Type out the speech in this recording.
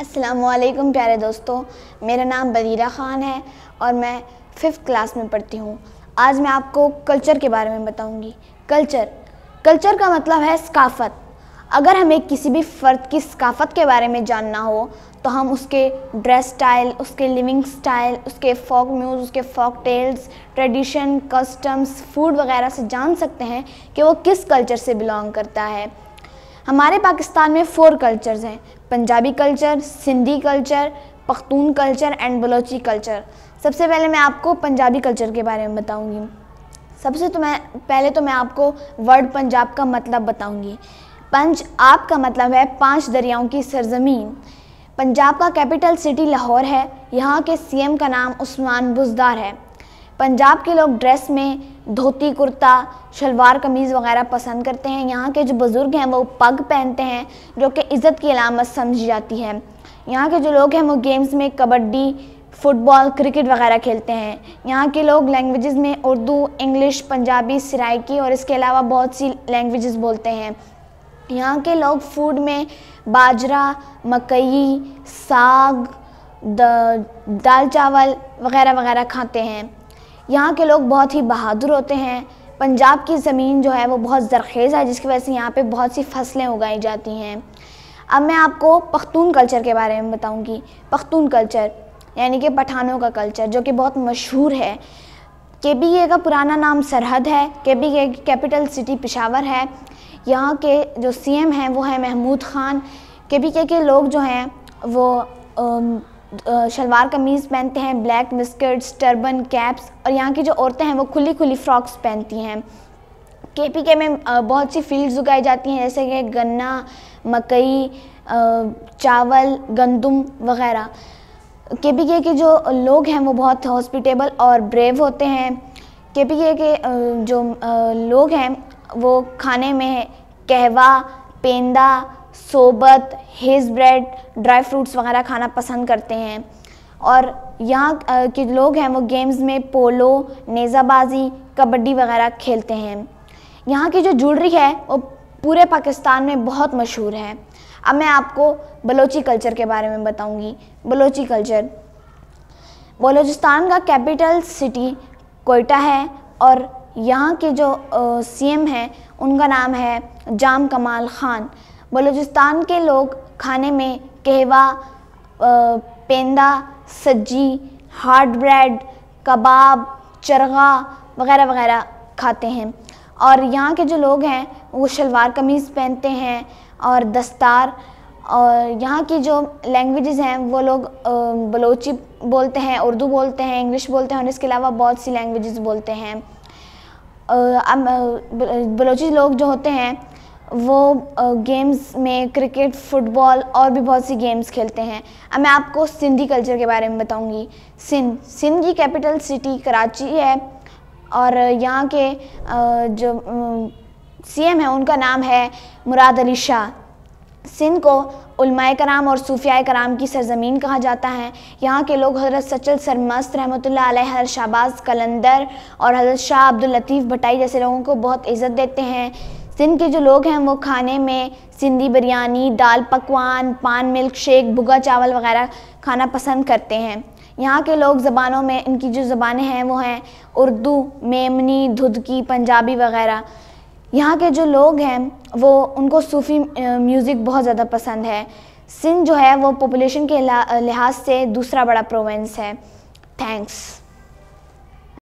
असलकम प्यारे दोस्तों मेरा नाम बदीरा ख़ान है और मैं फिफ्थ क्लास में पढ़ती हूँ आज मैं आपको कल्चर के बारे में बताऊँगी कल्चर कल्चर का मतलब है सकाफत अगर हमें किसी भी फ़र्द की सकाफत के बारे में जानना हो तो हम उसके ड्रेस स्टाइल उसके लिविंग स्टाइल उसके फोक म्यूज़ उसके folk tales tradition customs food वगैरह से जान सकते हैं कि वो किस कल्चर से बिलोंग करता है हमारे पाकिस्तान में फोर कल्चर्स हैं Punjabi culture Sindhi culture Pakhtun culture and Balochi culture सबसे पहले मैं आपको पंजाबी कल्चर के बारे में बताऊंगी सबसे तो मैं पहले तो मैं आपको वर्ड पंजाब का मतलब बताऊंगी पंज आप का मतलब है पांच दरियाओं की सरजमीन पंजाब का कैपिटल सिटी लाहौर है यहाँ के सीएम का नाम उस्मान बुजदार है पंजाब के लोग ड्रेस में धोती कुर्ता शलवार कमीज़ वगैरह पसंद करते हैं यहाँ के जो बुज़ुर्ग हैं वो पग पहनते हैं जो कि इज़्ज़त की अलामत समझी जाती है यहाँ के जो लोग हैं वो गेम्स में कबड्डी फ़ुटबॉल क्रिकेट वगैरह खेलते हैं यहाँ के लोग लैंग्वेजेस में उर्दू इंग्लिश पंजाबी सराइकी और इसके अलावा बहुत सी लैंग्वेजेस बोलते हैं यहाँ के लोग फूड में बाजरा मकई साग दाल चावल वगैरह वगैरह खाते हैं यहाँ के लोग बहुत ही बहादुर होते हैं पंजाब की ज़मीन जो है वो बहुत ज़रखेज़ है जिसकी वजह से यहाँ पे बहुत सी फसलें उगाई जाती हैं अब मैं आपको पख्तून कल्चर के बारे में बताऊँगी पख्तून कल्चर यानी कि पठानों का कल्चर जो कि बहुत मशहूर है के बी का पुराना नाम सरहद है के बी के कैपिटल सिटी पिशावर है यहाँ के जो सी एम हैं वो हैं महमूद ख़ान के बी के लोग जो हैं वो शलवार कमीज़ पहनते हैं ब्लैक मिस्कर्ट्स टर्बन कैप्स और यहाँ की जो औरतें हैं वो खुली खुली फ्रॉक्स पहनती हैं के पी के में बहुत सी फील्ड्स उगाई जाती हैं जैसे कि गन्ना मकई चावल गंदम वगैरह के पी के के जो लोग हैं वो बहुत हॉस्पिटेबल और ब्रेव होते हैं के पी के के जो लोग हैं वो खाने में कहवा पेंदा सोबत हेज़ ब्रेड ड्राई फ्रूट्स वगैरह खाना पसंद करते हैं और यहाँ के लोग हैं वो गेम्स में पोलो नेज़ाबाजी कबड्डी वगैरह खेलते हैं यहाँ की जो ज्वेलरी है वो पूरे पाकिस्तान में बहुत मशहूर है अब मैं आपको बलोची कल्चर के बारे में बताऊंगी बलोची कल्चर बलोचिस्तान का कैपिटल सिटी कोयटा है और यहाँ के जो सीएम हैं उनका नाम है जाम कमाल ख़ान बलूचिस्तान के लोग खाने में कहवा पेंदा सज्जी हार्ड ब्रेड कबाब चरगा वगैरह वगैरह खाते हैं और यहाँ के जो लोग हैं वो शलवार कमीज़ पहनते हैं और दस्तार और यहाँ की जो लैंग्वेजेस हैं वो लोग बलोची बोलते हैं उर्दू बोलते हैं इंग्लिश बोलते हैं और इसके अलावा बहुत सी लैंग्वेजेस बोलते हैं बलोची लोग जो होते हैं वो गेम्स में क्रिकेट फुटबॉल और भी बहुत सी गेम्स खेलते हैं अब मैं आपको सिंधी कल्चर के बारे में बताऊंगी सिंध सिंध की कैपिटल सिटी कराची है और यहाँ के जो सीएम है उनका नाम है मुराद अली शाह सिंध को उलमाए कराम और सूफिया कराम की सरजमीन कहा जाता है यहाँ के लोग हजरत सचल सरमस्त रहमत हजरत शाहबाज कलंदर और हजरत शाह अब्दुल लतीफ़ भटाई जैसे लोगों को बहुत इज़्ज़त देते हैं सिंध के जो लोग हैं वो खाने में सिंधी बिरयानी दाल पकवान पान मिल्क शेक भुगा चावल वगैरह खाना पसंद करते हैं यहाँ के लोग ज़बानों में इनकी जो ज़बानें हैं वो हैं उर्दू मेमनी धुदकी पंजाबी वगैरह यहाँ के जो लोग हैं वो उनको सूफ़ी म्यूज़िक बहुत ज़्यादा पसंद है सिंध जो है वो पॉपुलेशन के लिहाज से दूसरा बड़ा प्रोवेंस है थैंक्स